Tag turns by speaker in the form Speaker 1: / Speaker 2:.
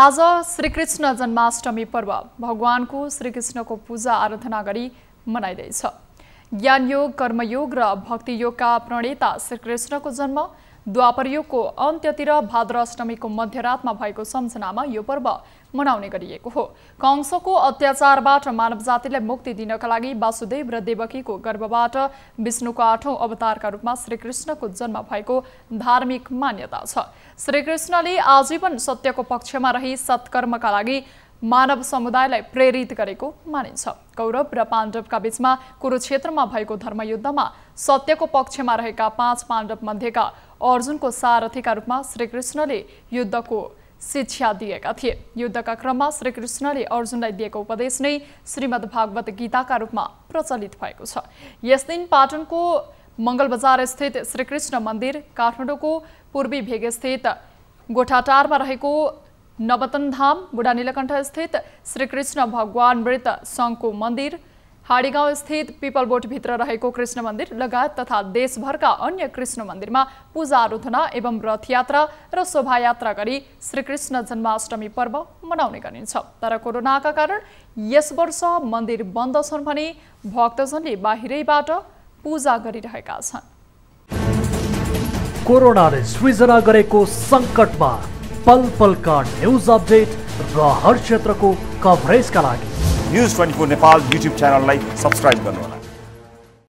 Speaker 1: आज श्रीकृष्ण जन्माष्टमी पर्व भगवानको श्रीकृष्णको पूजा आराधना गरी मनाइँदैछ ज्ञानयोग कर्मयोग र भक्तियोगका प्रणेता श्रीकृष्णको जन्म द्वापरयुगको अन्त्यतिर भाद्र अष्टमीको मध्यरातमा भएको सम्झनामा यो पर्व मनाउने गरिएको हो कंसको अत्याचारबाट मानव जातिलाई मुक्ति दिनका लागि वासुदेव र देवकीको गर्भबाट विष्णुको आठौँ अवतारका रूपमा श्रीकृष्णको जन्म भएको धार्मिक मान्यता छ श्रीकृष्णले आजीवन सत्यको पक्षमा रही सत्कर्मका लागि मानव समुदायलाई प्रेरित गरेको मानिन्छ कौरव र पाण्डवका बीचमा कुरुक्षेत्रमा भएको धर्मयुद्धमा सत्यको पक्षमा रहेका पाँच पाण्डव मध्येका अर्जुनको सारथीका रूपमा श्रीकृष्णले युद्धको शिक्षा दिएका थिए युद्धका क्रममा श्रीकृष्णले अर्जुनलाई दिएको उपदेश नै श्रीमद् भागवत गीताका रूपमा प्रचलित भएको छ यस दिन पाटनको मङ्गल बजार स्थित श्रीकृष्ण मन्दिर काठमाडौँको पूर्वी भेगस्थित गोठाटारमा रहेको नवतनधाम स्थित श्रीकृष्ण भगवान मृत सङ्घको मन्दिर हाडीगाउँ स्थित पिपलबोटभित्र रहेको कृष्ण मन्दिर लगायत तथा देशभरका अन्य कृष्ण मन्दिरमा पूजा आराधना एवं रथयात्रा र शोभायात्रा गरी श्रीकृष्ण जन्माष्टमी पर्व मनाउने गरिन्छ तर कोरोनाका कारण यस वर्ष मन्दिर बन्द छन् भने भक्तजनले बाहिरैबाट पूजा गरिरहेका छन्
Speaker 2: कोरोनाले सृजना गरेको सङ्कटमा पल पल का न्यूज अपडेट र हर कवरेज का लगी news twenty four Nepal YouTube channel subscribe कर